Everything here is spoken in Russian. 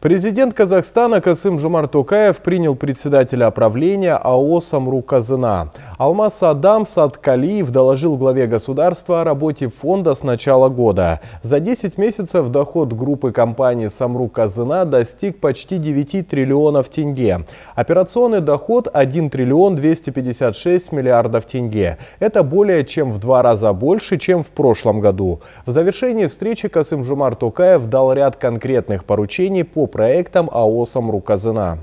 Президент Казахстана Касым Жумар Токаев принял председателя правления АО «Самру Казына». Алмаз Адам Садкалиев доложил главе государства о работе фонда с начала года. За 10 месяцев доход группы компании «Самру Казына» достиг почти 9 триллионов тенге. Операционный доход 1 триллион 256 миллиардов тенге. Это более чем в два раза больше, чем в прошлом году. В завершении встречи Касым Жумар Тукаев дал ряд конкретных поручений по проектам АО «Самру Казына».